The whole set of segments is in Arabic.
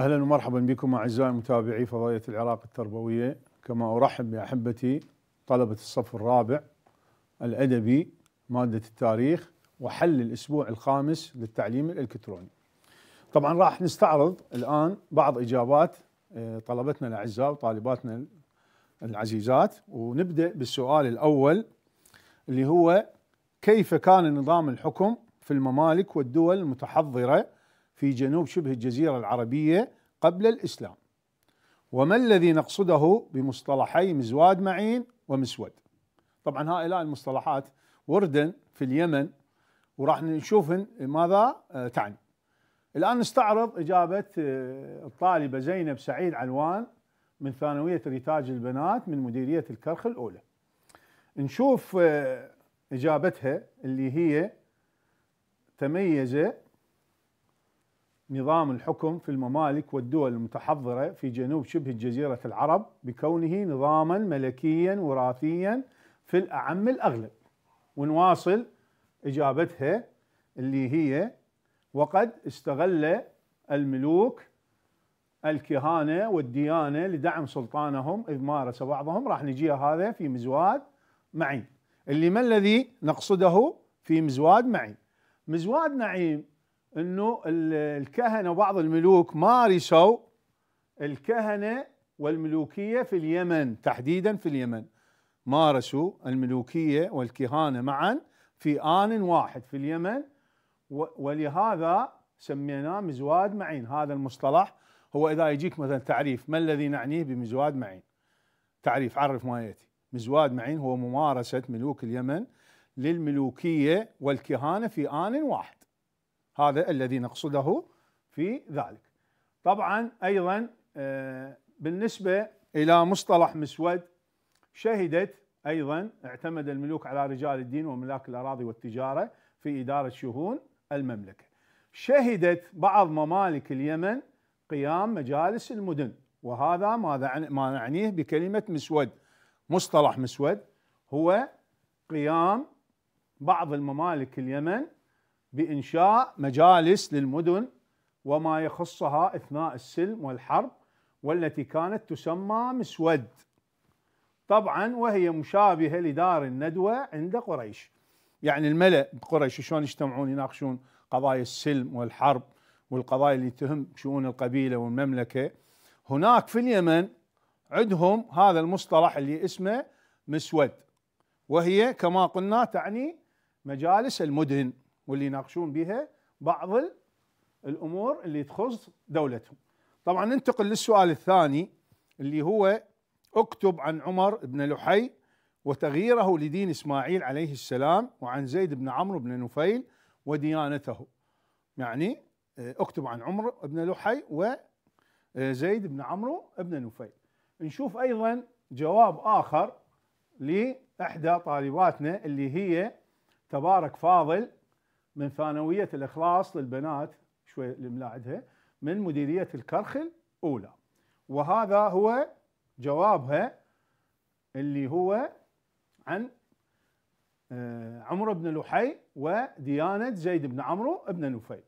اهلا ومرحبا بكم اعزائي متابعي فضائيه العراق التربويه كما ارحب باحبتي طلبه الصف الرابع الادبي ماده التاريخ وحل الاسبوع الخامس للتعليم الالكتروني. طبعا راح نستعرض الان بعض اجابات آه، طلبتنا الاعزاء وطالباتنا العزيزات ونبدا بالسؤال الاول اللي هو كيف كان نظام الحكم في الممالك والدول المتحضره في جنوب شبه الجزيرة العربية قبل الإسلام وما الذي نقصده بمصطلحي مزواد معين ومسود طبعا هؤلاء المصطلحات وردن في اليمن وراح نشوف ماذا آه، تعني الآن نستعرض إجابة آه، الطالبة زينب سعيد علوان من ثانوية ريتاج البنات من مديرية الكرخ الأولى نشوف آه، إجابتها اللي هي تميز نظام الحكم في الممالك والدول المتحضرة في جنوب شبه جزيرة العرب بكونه نظاما ملكيا وراثيا في الأعم الأغلب ونواصل إجابتها اللي هي وقد استغل الملوك الكهانة والديانة لدعم سلطانهم إذ مارس بعضهم راح نجيها هذا في مزواد معين اللي ما الذي نقصده في مزواد معين مزواد نعيم انه الكهنه وبعض الملوك مارسوا الكهنه والملوكيه في اليمن تحديدا في اليمن مارسوا الملوكيه والكهانه معا في ان واحد في اليمن ولهذا سميناه مزواد معين هذا المصطلح هو اذا يجيك مثلا تعريف ما الذي نعنيه بمزواد معين تعريف عرف ما ياتي مزواد معين هو ممارسه ملوك اليمن للملوكيه والكهانه في ان واحد هذا الذي نقصده في ذلك طبعا أيضا آه، بالنسبة إلى مصطلح مسود شهدت أيضا اعتمد الملوك على رجال الدين وملاك الأراضي والتجارة في إدارة شؤون المملكة شهدت بعض ممالك اليمن قيام مجالس المدن وهذا ما ما نعنيه بكلمة مسود مصطلح مسود هو قيام بعض الممالك اليمن بإنشاء مجالس للمدن وما يخصها أثناء السلم والحرب والتي كانت تسمى مسود طبعا وهي مشابهة لدار الندوة عند قريش يعني الملأ بقريش شلون يجتمعون يناقشون قضايا السلم والحرب والقضايا اللي تهم شؤون القبيلة والمملكة هناك في اليمن عندهم هذا المصطلح اللي اسمه مسود وهي كما قلنا تعني مجالس المدن واللي يناقشون بها بعض الامور اللي تخص دولتهم. طبعا ننتقل للسؤال الثاني اللي هو اكتب عن عمر بن لحي وتغييره لدين اسماعيل عليه السلام وعن زيد بن عمرو بن نفيل وديانته. يعني آه، اكتب عن عمر بن لحي وزيد آه، بن عمرو بن نفيل. نشوف ايضا جواب اخر لاحدى طالباتنا اللي هي تبارك فاضل من ثانويه الاخلاص للبنات شوي الاملاء من مديريه الكرخ الاولى وهذا هو جوابها اللي هو عن آه، عمرو بن لحي وديانه زيد بن عمرو بن نفيل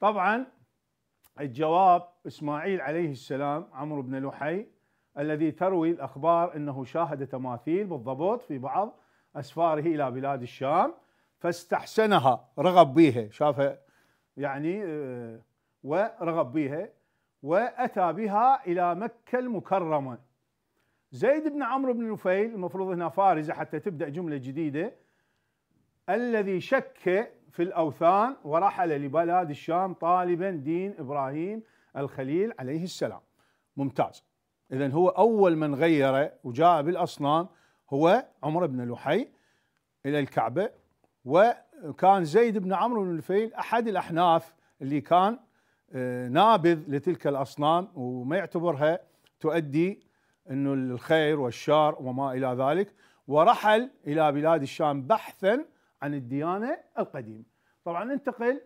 طبعا الجواب اسماعيل عليه السلام عمرو بن لحي الذي تروي الاخبار انه شاهد تماثيل بالضبط في بعض اسفاره الى بلاد الشام فاستحسنها رغب بها شافها يعني آه، ورغب بها واتى بها الى مكه المكرمه زيد بن عمرو بن نفيل المفروض هنا فارزه حتى تبدا جمله جديده الذي شك في الاوثان ورحل لبلاد الشام طالبا دين ابراهيم الخليل عليه السلام ممتاز اذا هو اول من غير وجاء بالاصنام هو عمر بن لحي الى الكعبه وكان زيد بن عمرو بن الفيل أحد الأحناف اللي كان آه، نابذ لتلك الأصنام وما يعتبرها تؤدي أنه الخير والشر وما إلى ذلك ورحل إلى بلاد الشام بحثا عن الديانة القديمة طبعا ننتقل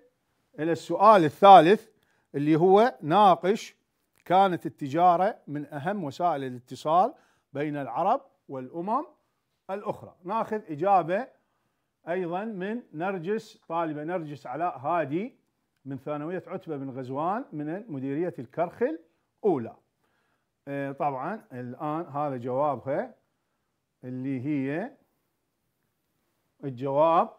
إلى السؤال الثالث اللي هو ناقش كانت التجارة من أهم وسائل الاتصال بين العرب والأمم الأخرى ناخذ إجابة ايضا من نرجس طالبه نرجس علاء هادي من ثانويه عتبه بن غزوان من مديريه الكرخل اولى. آه، طبعا الان هذا جوابها اللي هي الجواب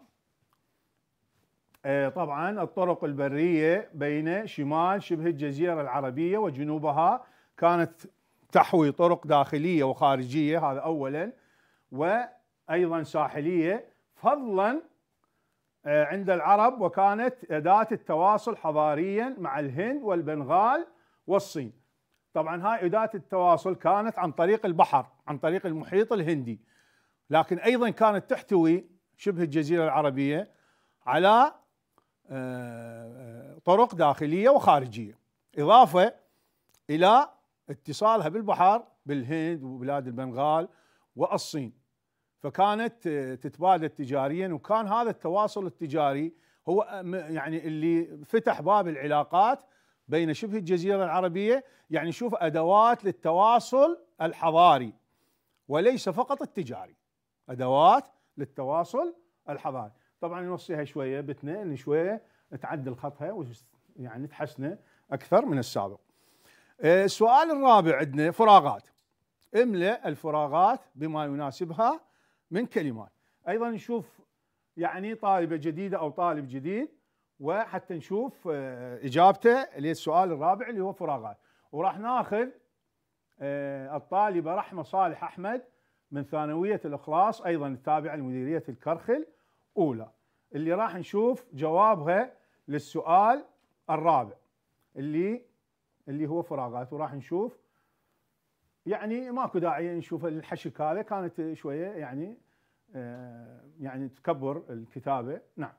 آه، طبعا الطرق البريه بين شمال شبه الجزيره العربيه وجنوبها كانت تحوي طرق داخليه وخارجيه هذا اولا وايضا ساحليه فضلا آه، عند العرب وكانت أداة التواصل حضاريا مع الهند والبنغال والصين طبعا هاي أداة التواصل كانت عن طريق البحر عن طريق المحيط الهندي لكن أيضا كانت تحتوي شبه الجزيرة العربية على آه، آه، طرق داخلية وخارجية إضافة إلى اتصالها بالبحر بالهند وبلاد البنغال والصين فكانت آه، تتبادل تجاريا وكان هذا التواصل التجاري هو آه، يعني اللي فتح باب العلاقات بين شبه الجزيره العربيه يعني شوف ادوات للتواصل الحضاري وليس فقط التجاري ادوات للتواصل الحضاري طبعا نوصيها شويه بتنا ان شويه تعدل خطها يعني تحسنه اكثر من السابق آه، السؤال الرابع عندنا فراغات املأ الفراغات بما يناسبها من كلمات ايضا نشوف يعني طالبه جديده او طالب جديد وحتى نشوف آه، اجابته للسؤال الرابع اللي هو فراغات وراح ناخذ آه، الطالبه رحمه صالح احمد من ثانويه الاخلاص ايضا التابعه لمديريه الكرخل اولى اللي راح نشوف جوابها للسؤال الرابع اللي اللي هو فراغات وراح نشوف يعني ماكو داعي نشوف الحشك هذا كانت شويه يعني آه، يعني تكبر الكتابه نعم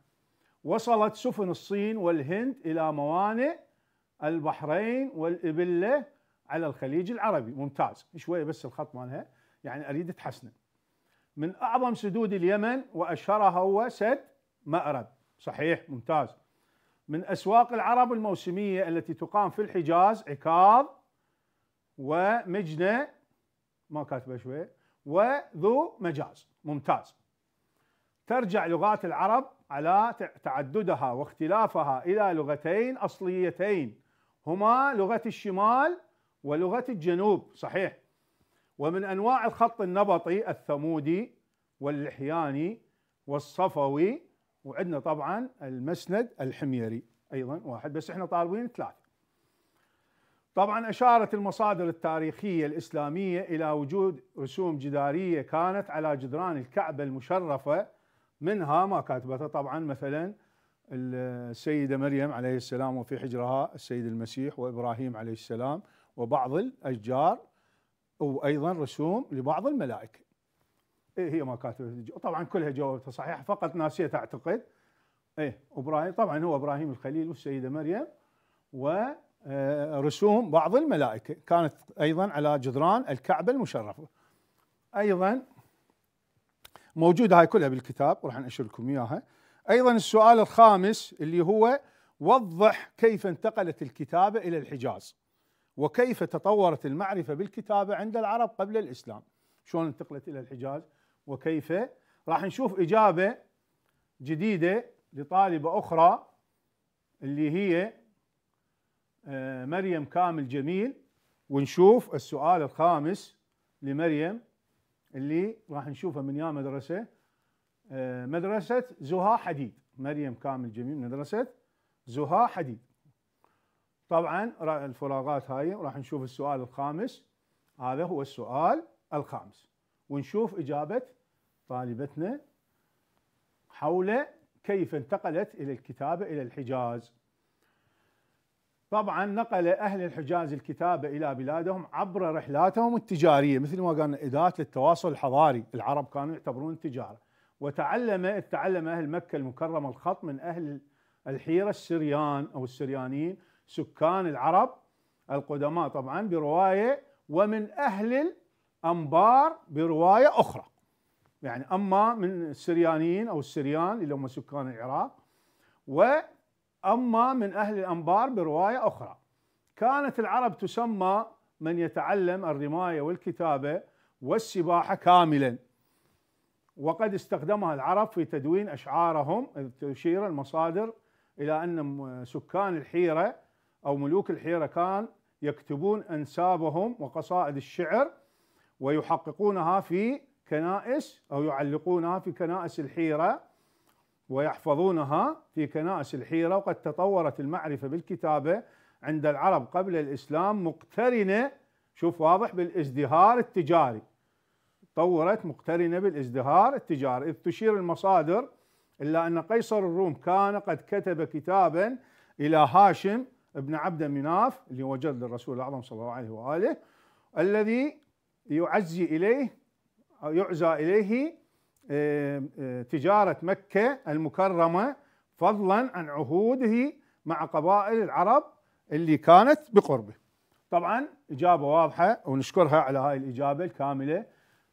وصلت سفن الصين والهند الى موانئ البحرين والابله على الخليج العربي ممتاز شويه بس الخط مالها يعني اريد تحسنه من اعظم سدود اليمن واشهرها هو سد مأرب صحيح ممتاز من اسواق العرب الموسميه التي تقام في الحجاز عكاظ ومجنى ما كاتبه شويه وذو مجاز ممتاز ترجع لغات العرب على تعددها واختلافها إلى لغتين أصليتين هما لغة الشمال ولغة الجنوب صحيح ومن أنواع الخط النبطي الثمودي واللحياني والصفوي وعندنا طبعا المسند الحميري أيضا واحد بس احنا طالبين ثلاثة طبعا أشارت المصادر التاريخية الإسلامية إلى وجود رسوم جدارية كانت على جدران الكعبة المشرفة منها ما كاتبته طبعا مثلا السيدة مريم عليه السلام وفي حجرها السيد المسيح وإبراهيم عليه السلام وبعض الأشجار وأيضا رسوم لبعض الملائكة إيه هي ما كاتبت طبعا كلها جوابتها صحيحة فقط ناسية أعتقد إيه إبراهيم طبعا هو إبراهيم الخليل والسيدة مريم و آه، رسوم بعض الملائكة كانت أيضا على جدران الكعبة المشرفة أيضا موجودة هاي كلها بالكتاب راح نشر لكم إياها أيضا السؤال الخامس اللي هو وضح كيف انتقلت الكتابة إلى الحجاز وكيف تطورت المعرفة بالكتابة عند العرب قبل الإسلام شلون انتقلت إلى الحجاز وكيف راح نشوف إجابة جديدة لطالبة أخرى اللي هي آه، مريم كامل جميل ونشوف السؤال الخامس لمريم اللي راح نشوفه من يا مدرسة آه، مدرسة زها حديد مريم كامل جميل مدرسة زها حديد طبعا الفراغات هاي راح نشوف السؤال الخامس هذا هو السؤال الخامس ونشوف إجابة طالبتنا حول كيف انتقلت إلى الكتابة إلى الحجاز طبعا نقل أهل الحجاز الكتابة إلى بلادهم عبر رحلاتهم التجارية مثل ما قلنا أداة للتواصل الحضاري العرب كانوا يعتبرون التجارة وتعلم تعلم أهل مكة المكرمة الخط من أهل الحيرة السريان أو السريانيين سكان العرب القدماء طبعا برواية ومن أهل الأنبار برواية أخرى يعني أما من السريانيين أو السريان اللي هم سكان العراق و أما من أهل الأنبار برواية أخرى كانت العرب تسمى من يتعلم الرماية والكتابة والسباحة كاملا وقد استخدمها العرب في تدوين أشعارهم تشير المصادر إلى أن سكان الحيرة أو ملوك الحيرة كان يكتبون أنسابهم وقصائد الشعر ويحققونها في كنائس أو يعلقونها في كنائس الحيرة ويحفظونها في كنائس الحيرة وقد تطورت المعرفة بالكتابة عند العرب قبل الإسلام مقترنة شوف واضح بالازدهار التجاري طورت مقترنة بالازدهار التجاري إذ تشير المصادر إلا أن قيصر الروم كان قد كتب كتابا إلى هاشم ابن عبد مناف اللي هو جد الرسول الأعظم صلى الله عليه وآله الذي يعزي إليه يعزى إليه آه، آه، تجارة مكة المكرمة فضلا عن عهوده مع قبائل العرب اللي كانت بقربه طبعا إجابة واضحة ونشكرها على هاي الإجابة الكاملة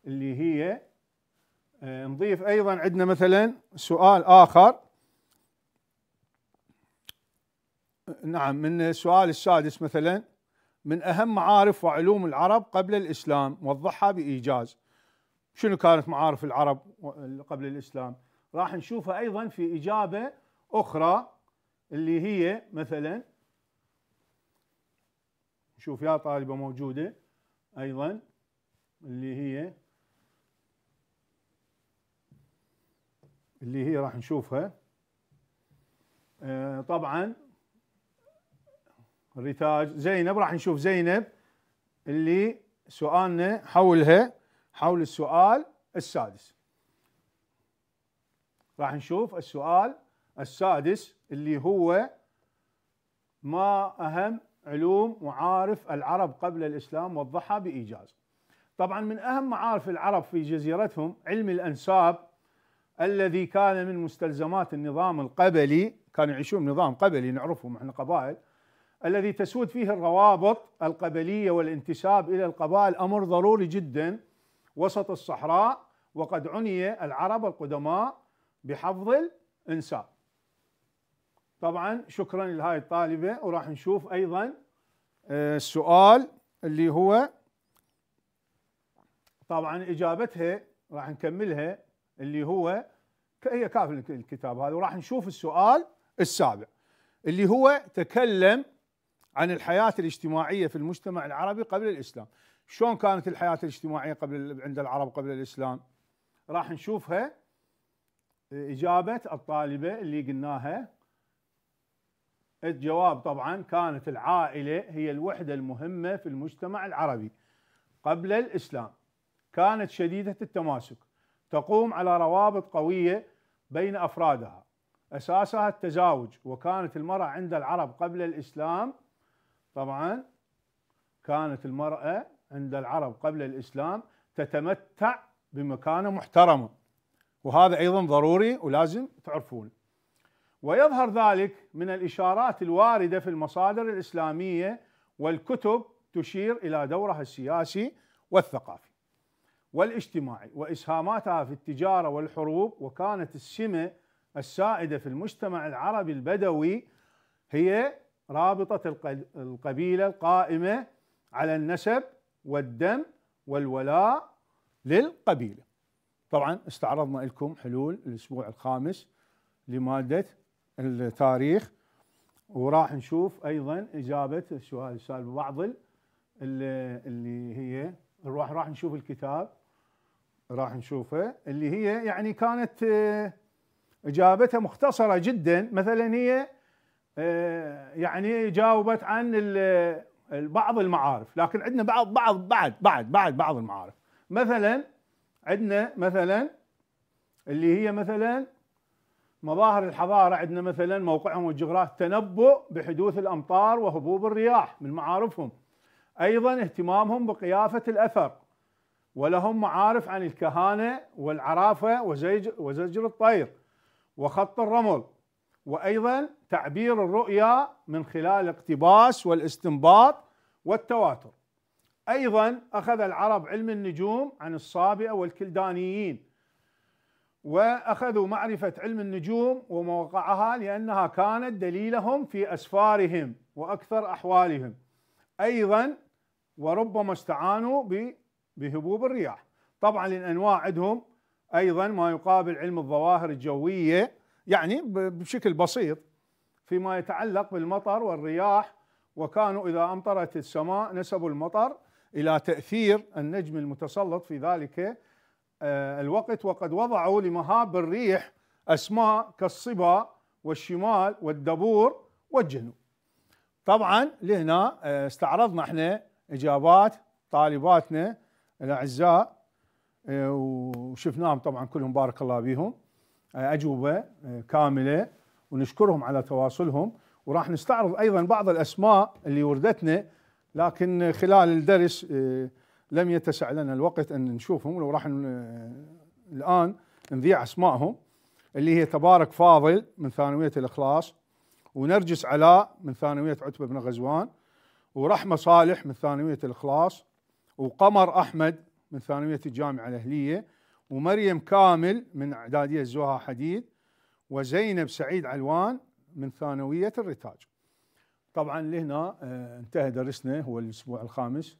اللي هي آه، نضيف أيضا عندنا مثلا سؤال آخر نعم من السؤال السادس مثلا من أهم معارف وعلوم العرب قبل الإسلام وضحها بإيجاز شنو كانت معارف العرب قبل الاسلام راح نشوفها ايضا في اجابه اخرى اللي هي مثلا شوف يا طالبه موجوده ايضا اللي هي اللي هي راح نشوفها آه، طبعا الرتاج زينب راح نشوف زينب اللي سؤالنا حولها حول السؤال السادس راح نشوف السؤال السادس اللي هو ما أهم علوم وعارف العرب قبل الإسلام وضحها بإيجاز طبعا من أهم معارف العرب في جزيرتهم علم الأنساب الذي كان من مستلزمات النظام القبلي كانوا يعيشون نظام قبلي نعرفهم احنا قبائل الذي تسود فيه الروابط القبليه والانتساب الى القبائل امر ضروري جدا وسط الصحراء وقد عني العرب القدماء بحفظ الإنسان طبعا شكرا لهذه الطالبه وراح نشوف ايضا آه، السؤال اللي هو طبعا اجابتها راح نكملها اللي هو هي كاف الكتاب هذا وراح نشوف السؤال السابع اللي هو تكلم عن الحياه الاجتماعيه في المجتمع العربي قبل الاسلام شلون كانت الحياه الاجتماعيه قبل عند العرب قبل الاسلام راح نشوفها آه، اجابه الطالبه اللي قلناها الجواب طبعا كانت العائله هي الوحده المهمه في المجتمع العربي قبل الاسلام كانت شديده التماسك تقوم على روابط قويه بين افرادها اساسها التزاوج وكانت المراه عند العرب قبل الاسلام طبعا كانت المراه عند العرب قبل الإسلام تتمتع بمكانة محترمة وهذا أيضا ضروري ولازم تعرفون ويظهر ذلك من الإشارات الواردة في المصادر الإسلامية والكتب تشير إلى دورها السياسي والثقافي والاجتماعي وإسهاماتها في التجارة والحروب وكانت السمة السائدة في المجتمع العربي البدوي هي رابطة القبيلة القائمة على النسب والدم والولاء للقبيلة طبعا استعرضنا لكم حلول الأسبوع الخامس لمادة التاريخ وراح نشوف أيضا إجابة السؤال السؤال بعض اللي هي راح راح نشوف الكتاب راح نشوفه اللي هي يعني كانت آه، إجابتها مختصرة جدا مثلا هي آه، يعني جاوبت عن بعض المعارف لكن عندنا بعض بعض بعد بعد بعد بعض المعارف مثلا عندنا مثلا اللي هي مثلا مظاهر الحضارة عندنا مثلا موقعهم الجغرافي تنبؤ بحدوث الأمطار وهبوب الرياح من معارفهم أيضا اهتمامهم بقيافة الأثر ولهم معارف عن الكهانة والعرافة وزجر الطير وخط الرمل وايضا تعبير الرؤيا من خلال الاقتباس والاستنباط والتواتر ايضا اخذ العرب علم النجوم عن الصابئه والكلدانيين واخذوا معرفه علم النجوم وموقعها لانها كانت دليلهم في اسفارهم واكثر احوالهم ايضا وربما استعانوا بهبوب الرياح طبعا الانواع عندهم ايضا ما يقابل علم الظواهر الجويه يعني بشكل بسيط فيما يتعلق بالمطر والرياح وكانوا إذا أمطرت السماء نسبوا المطر إلى تأثير النجم المتسلط في ذلك آه، الوقت وقد وضعوا لمهاب الريح أسماء كالصبا والشمال والدبور والجنوب طبعا لهنا آه، استعرضنا احنا إجابات طالباتنا الأعزاء آه، وشفناهم طبعا كلهم بارك الله بهم اجوبه آه، كامله ونشكرهم على تواصلهم وراح نستعرض ايضا بعض الاسماء اللي وردتنا لكن خلال الدرس آه، لم يتسع لنا الوقت ان نشوفهم وراح آه، الان نذيع اسمائهم اللي هي تبارك فاضل من ثانويه الاخلاص ونرجس علاء من ثانويه عتبه بن غزوان ورحمه صالح من ثانويه الاخلاص وقمر احمد من ثانويه الجامعه الاهليه ومريم كامل من إعدادية زوها حديد وزينب سعيد علوان من ثانوية الرتاج طبعا لهنا آه، انتهى درسنا هو الأسبوع الخامس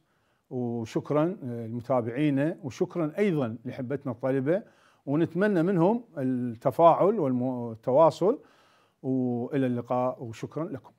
وشكرا آه، لمتابعينا وشكرا أيضا لحبتنا الطلبة ونتمنى منهم التفاعل والتواصل والى اللقاء وشكرا لكم